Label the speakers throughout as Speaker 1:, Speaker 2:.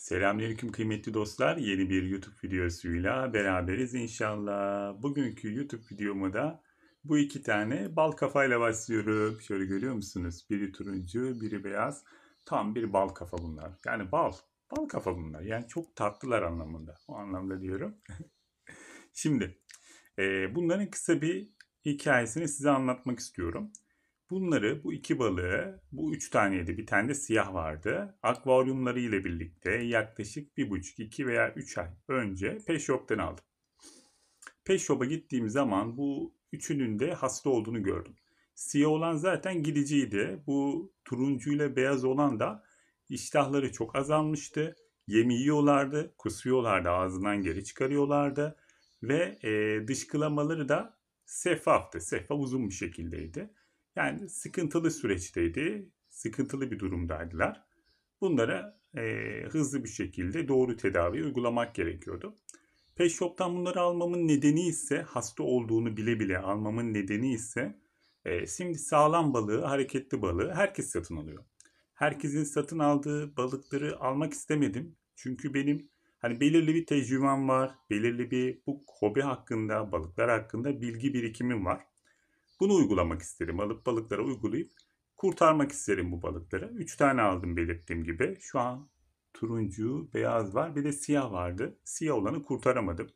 Speaker 1: Selamünaleyküm kıymetli dostlar. Yeni bir YouTube videosuyla beraberiz inşallah. Bugünkü YouTube videomu da bu iki tane bal kafayla başlıyorum. Şöyle görüyor musunuz? Biri turuncu, biri beyaz. Tam bir bal kafa bunlar. Yani bal. Bal kafa bunlar. Yani çok tatlılar anlamında. O anlamda diyorum. Şimdi e, bunların kısa bir hikayesini size anlatmak istiyorum. Bunları, bu iki balığı, bu üç taneydi bir tane de siyah vardı. Akvaryumları ile birlikte yaklaşık bir buçuk, iki veya üç ay önce Pet aldım. Pet gittiğim zaman bu üçünün de hasta olduğunu gördüm. Siyah olan zaten gidiciydi. Bu turuncu ile beyaz olan da iştahları çok azalmıştı. Yemi yiyorlardı, kusuyorlardı, ağzından geri çıkarıyorlardı. Ve e, dışkılamaları da sefaftı. Sefa uzun bir şekildeydi. Yani sıkıntılı süreçteydi, sıkıntılı bir durumdaydılar. Bunlara e, hızlı bir şekilde doğru tedavi uygulamak gerekiyordu. Pet bunları almamın nedeni ise hasta olduğunu bile bile almamın nedeni ise e, şimdi sağlam balığı, hareketli balığı herkes satın alıyor. Herkesin satın aldığı balıkları almak istemedim. Çünkü benim hani belirli bir tecrübem var, belirli bir bu hobi hakkında, balıklar hakkında bilgi birikimim var. Bunu uygulamak isterim. Alıp balıklara uygulayıp kurtarmak isterim bu balıkları. 3 tane aldım belirttiğim gibi. Şu an turuncu, beyaz var bir de siyah vardı. Siyah olanı kurtaramadım.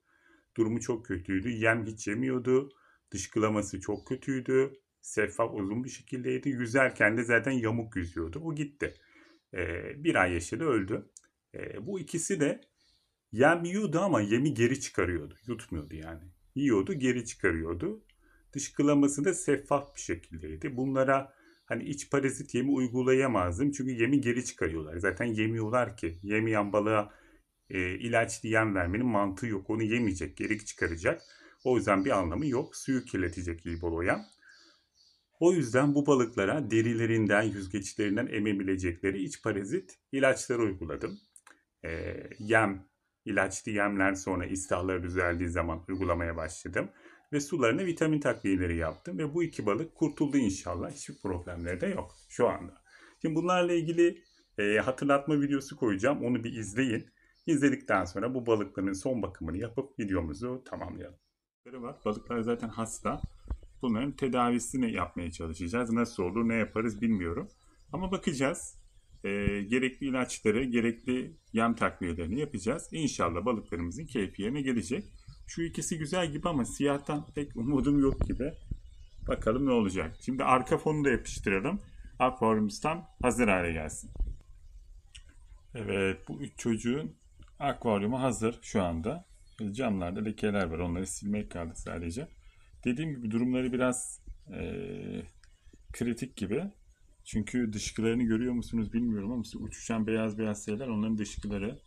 Speaker 1: Durumu çok kötüydü. Yem hiç yemiyordu. Dışkılaması çok kötüydü. Seffaf uzun bir şekildeydi. Yüzerken de zaten yamuk yüzüyordu. O gitti. Ee, bir ay yaşadı öldü. Ee, bu ikisi de yem yiyordu ama yemi geri çıkarıyordu. Yutmuyordu yani. Yiyordu geri çıkarıyordu dışkılaması da seffaf bir şekildeydi. Bunlara hani iç parazit yemi uygulayamazdım. Çünkü yemi geri çıkarıyorlar. Zaten yemiyorlar ki. Yemeyen balığa e, ilaç yem vermenin mantığı yok. Onu yemeyecek, geri çıkaracak. O yüzden bir anlamı yok. Suyu kirletecek liboloya. O yüzden bu balıklara derilerinden, yüzgeçlerinden emebilecekleri iç parazit ilaçları uyguladım. E, yem, ilaçlı yemler sonra iştahları düzeldiği zaman uygulamaya başladım ve sularına vitamin takviyeleri yaptım ve bu iki balık kurtuldu inşallah. Hiçbir problemleri de yok şu anda. Şimdi bunlarla ilgili e, hatırlatma videosu koyacağım. Onu bir izleyin. İzledikten sonra bu balıkların son bakımını yapıp videomuzu tamamlayalım. Bak, balıklar zaten hasta. Bunların tedavisini yapmaya çalışacağız. Nasıl olur, ne yaparız bilmiyorum. Ama bakacağız. E, gerekli ilaçları, gerekli yem takviyelerini yapacağız. İnşallah balıklarımızın keyfi yerine gelecek. Şu ikisi güzel gibi ama siyahtan pek umudum yok gibi. Bakalım ne olacak. Şimdi arka fonu da yapıştıralım. Akvaryumumuzdan hazır hale gelsin. Evet bu üç çocuğun akvaryumu hazır şu anda. Camlarda lekeler var. Onları silmek kaldı sadece. Dediğim gibi durumları biraz e, kritik gibi. Çünkü dışkılarını görüyor musunuz bilmiyorum ama uçuşan beyaz beyaz şeyler onların dışkıları.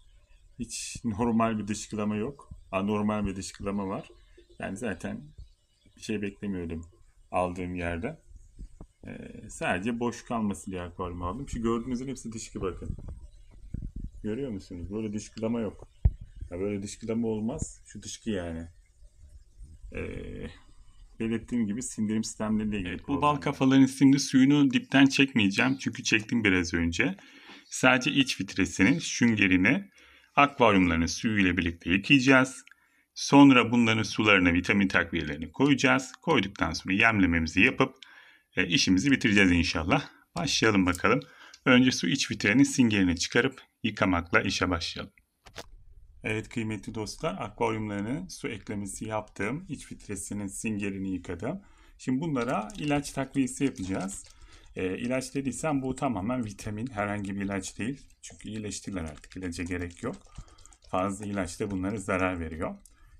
Speaker 1: Hiç normal bir dışkılama yok. Anormal bir dışkılama var. Yani zaten bir şey beklemiyordum aldığım yerde. Ee, sadece boş kalması diye akvaryum aldım. Şu gördüğünüzün hepsi dışkı bakın. Görüyor musunuz? Böyle dışkılama yok. Ya böyle dışkılama olmaz. Şu dışkı yani. Ee, belirttiğim gibi sindirim sistemleriyle de Evet, bu bal kafaların şimdi suyunu dipten çekmeyeceğim. Çünkü çektim biraz önce. Sadece iç vitresini, şüngerini akvaryumlarını suyu ile birlikte yıkayacağız. Sonra bunların sularına vitamin takviyelerini koyacağız. Koyduktan sonra yemlememizi yapıp e, işimizi bitireceğiz inşallah. Başlayalım bakalım. Önce su iç filtrenin singerini çıkarıp yıkamakla işe başlayalım. Evet kıymetli dostlar akvaryumlarını su eklemesi yaptım. İç filtresinin singerini yıkadım. Şimdi bunlara ilaç takviyesi yapacağız. E, ilaç dediysen bu tamamen vitamin herhangi bir ilaç değil. Çünkü iyileştiler artık ilaca gerek yok. Fazla ilaç da bunlara zarar veriyor.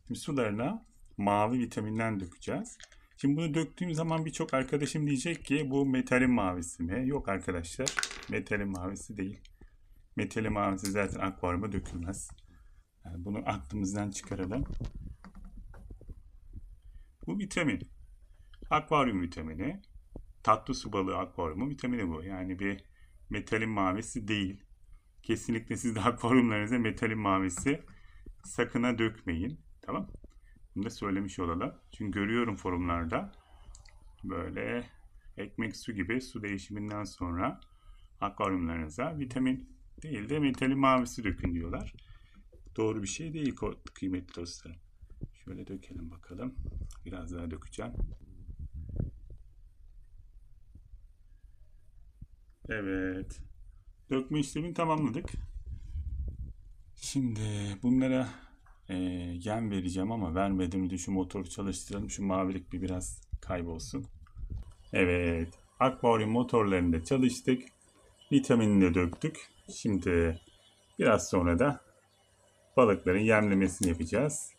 Speaker 1: Şimdi sularına mavi vitaminden dökeceğiz. Şimdi bunu döktüğüm zaman birçok arkadaşım diyecek ki bu metalin mavisi mi? Yok arkadaşlar metalin mavisi değil. Metalin mavisi zaten akvaryuma dökülmez. Yani bunu aklımızdan çıkaralım. Bu vitamin. Akvaryum vitamini tatlı su balığı akvaryumu vitamini bu. Yani bir metalin mavisi değil. Kesinlikle siz de akvaryumlarınıza metalin mavisi sakına dökmeyin. Tamam. Bunu da söylemiş olalım. Çünkü görüyorum forumlarda böyle ekmek su gibi su değişiminden sonra akvaryumlarınıza vitamin değil de metalin mavisi dökün diyorlar. Doğru bir şey değil kıymetli dostlarım. Şöyle dökelim bakalım. Biraz daha dökeceğim. Evet. Dökme işlemini tamamladık. Şimdi bunlara e, yem vereceğim ama vermedim önce şu motoru çalıştıralım. Şu mavilik bir biraz kaybolsun. Evet. Akvaryum motorlarında çalıştık. Vitaminini de döktük. Şimdi biraz sonra da balıkların yemlemesini yapacağız.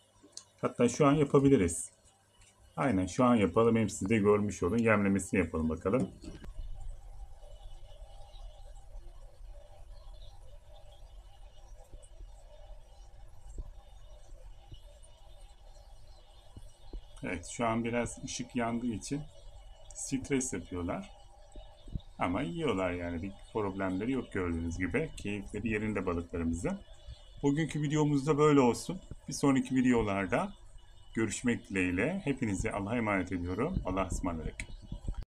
Speaker 1: Hatta şu an yapabiliriz. Aynen şu an yapalım. Hem siz de görmüş olun. Yemlemesini yapalım bakalım. Evet şu an biraz ışık yandığı için stres yapıyorlar. Ama yiyorlar yani bir problemleri yok gördüğünüz gibi. Keyifleri yerinde balıklarımızın. Bugünkü videomuzda böyle olsun. Bir sonraki videolarda görüşmek dileğiyle. Hepinizi Allah'a emanet ediyorum. Allah'a ısmarladık.